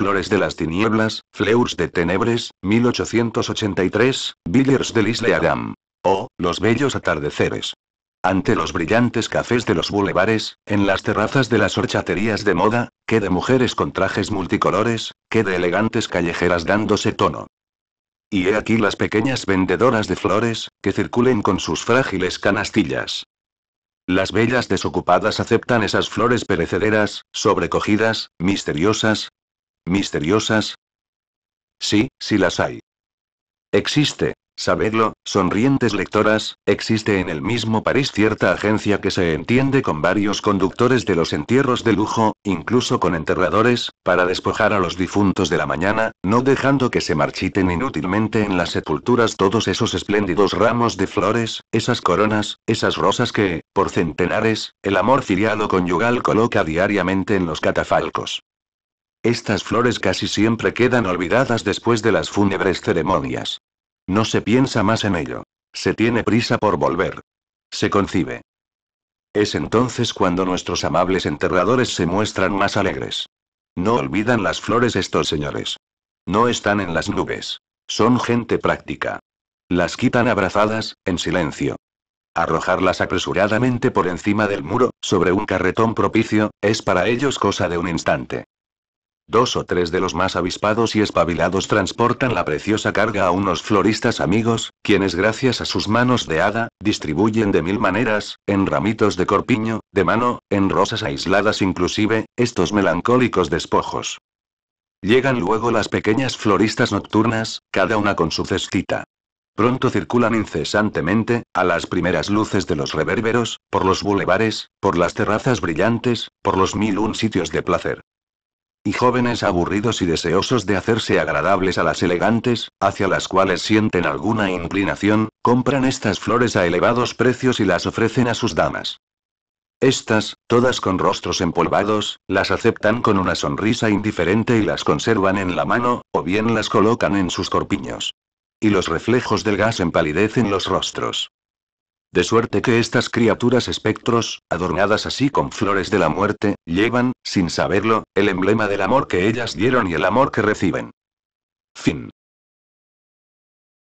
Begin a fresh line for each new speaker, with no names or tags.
Flores de las Tinieblas, Fleurs de Tenebres, 1883, billers de l'Isle Adam. o, los bellos atardeceres. Ante los brillantes cafés de los bulevares, en las terrazas de las horchaterías de moda, que de mujeres con trajes multicolores, que de elegantes callejeras dándose tono. Y he aquí las pequeñas vendedoras de flores, que circulen con sus frágiles canastillas. Las bellas desocupadas aceptan esas flores perecederas, sobrecogidas, misteriosas, ¿Misteriosas? Sí, sí las hay. Existe, sabedlo, sonrientes lectoras, existe en el mismo París cierta agencia que se entiende con varios conductores de los entierros de lujo, incluso con enterradores, para despojar a los difuntos de la mañana, no dejando que se marchiten inútilmente en las sepulturas todos esos espléndidos ramos de flores, esas coronas, esas rosas que, por centenares, el amor filial o conyugal coloca diariamente en los catafalcos. Estas flores casi siempre quedan olvidadas después de las fúnebres ceremonias. No se piensa más en ello. Se tiene prisa por volver. Se concibe. Es entonces cuando nuestros amables enterradores se muestran más alegres. No olvidan las flores estos señores. No están en las nubes. Son gente práctica. Las quitan abrazadas, en silencio. Arrojarlas apresuradamente por encima del muro, sobre un carretón propicio, es para ellos cosa de un instante. Dos o tres de los más avispados y espabilados transportan la preciosa carga a unos floristas amigos, quienes gracias a sus manos de hada, distribuyen de mil maneras, en ramitos de corpiño, de mano, en rosas aisladas inclusive, estos melancólicos despojos. Llegan luego las pequeñas floristas nocturnas, cada una con su cestita. Pronto circulan incesantemente, a las primeras luces de los reverberos, por los bulevares, por las terrazas brillantes, por los mil un sitios de placer y jóvenes aburridos y deseosos de hacerse agradables a las elegantes, hacia las cuales sienten alguna inclinación, compran estas flores a elevados precios y las ofrecen a sus damas. Estas, todas con rostros empolvados, las aceptan con una sonrisa indiferente y las conservan en la mano, o bien las colocan en sus corpiños. Y los reflejos del gas empalidecen los rostros. De suerte que estas criaturas espectros, adornadas así con flores de la muerte, llevan, sin saberlo, el emblema del amor que ellas dieron y el amor que reciben. Fin.